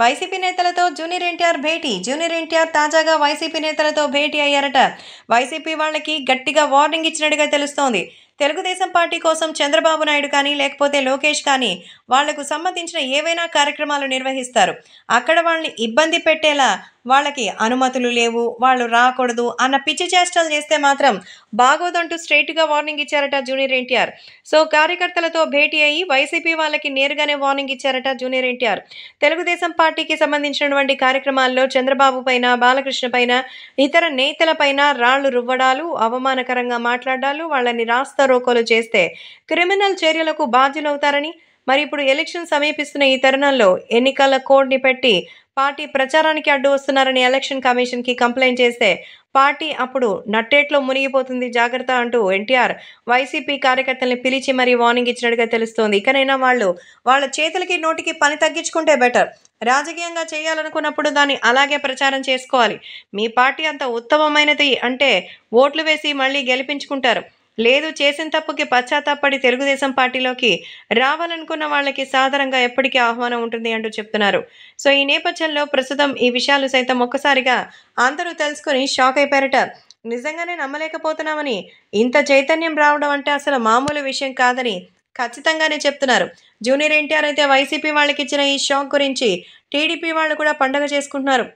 YCP నేతలతో junior NTR భేటీ junior NTR తాజాగా వైసీపీ నేతలతో భేటీ అయ్యారట వైసీపీ వాళ్ళకి గట్టిగా వార్నింగ్ ఇచ్చినట్టుగా తెలుస్తోంది తెలుగుదేశం పార్టీ కోసం చంద్రబాబు నాయుడు కానీ లేకపోతే లోకేష్ కానీ వాళ్లకు సంబంధించిన ఏవైనా కార్యక్రమాలు నిర్వహిస్తారు అక్కడ వాళ్ళని ఇబ్బంది పెట్టేలా వాళ్ళకి అనుమతులు లేవు వాళ్ళు రాకూడదు అన్న పిచ్చి చేష్టలు చేస్తే మాత్రం బాగోదంటూ స్ట్రైట్గా వార్నింగ్ ఇచ్చారట జూనియర్ ఎన్టీఆర్ సో కార్యకర్తలతో భేటీ అయ్యి వైసీపీ వాళ్ళకి నేరుగానే వార్నింగ్ ఇచ్చారట జూనియర్ ఎన్టీఆర్ తెలుగుదేశం పార్టీకి సంబంధించినటువంటి కార్యక్రమాల్లో చంద్రబాబు పైన బాలకృష్ణ పైన ఇతర నేతల పైన రాళ్లు రువ్వడాలు అవమానకరంగా మాట్లాడాలు వాళ్ళని రాస్తారోకోలు చేస్తే క్రిమినల్ చర్యలకు బాధ్యులవుతారని మరి ఇప్పుడు ఎలక్షన్ సమీపిస్తున్న ఈ తరుణంలో ఎన్నికల కోడ్ని పెట్టి పార్టీ ప్రచారానికి అడ్డు వస్తున్నారని ఎలక్షన్ కమిషన్కి కంప్లైంట్ చేస్తే పార్టీ అప్పుడు నట్టేట్లో మునిగిపోతుంది జాగ్రత్త అంటూ ఎన్టీఆర్ వైసీపీ కార్యకర్తల్ని పిలిచి మరి వార్నింగ్ ఇచ్చినట్టుగా తెలుస్తోంది ఇకనైనా వాళ్ళు వాళ్ళ చేతులకి నోటికి పని తగ్గించుకుంటే బెటర్ రాజకీయంగా చేయాలనుకున్నప్పుడు దాన్ని అలాగే ప్రచారం చేసుకోవాలి మీ పార్టీ అంత ఉత్తమమైనది అంటే ఓట్లు వేసి మళ్ళీ గెలిపించుకుంటారు లేదు చేసిన తప్పుకి పశ్చాత్తాపడి తెలుగుదేశం పార్టీలోకి రావాలనుకున్న వాళ్ళకి సాధారణంగా ఎప్పటికీ ఆహ్వానం ఉంటుంది అంటూ చెప్తున్నారు సో ఈ నేపథ్యంలో ప్రస్తుతం ఈ విషయాలు సైతం ఒక్కసారిగా అందరూ తెలుసుకుని షాక్ అయిపోయారట నిజంగానే నమ్మలేకపోతున్నామని ఇంత చైతన్యం రావడం అంటే అసలు మామూలు విషయం కాదని ఖచ్చితంగానే చెప్తున్నారు జూనియర్ ఎన్టీఆర్ అయితే వైసీపీ వాళ్ళకి ఇచ్చిన ఈ షాక్ గురించి టీడీపీ వాళ్ళు కూడా పండగ చేసుకుంటున్నారు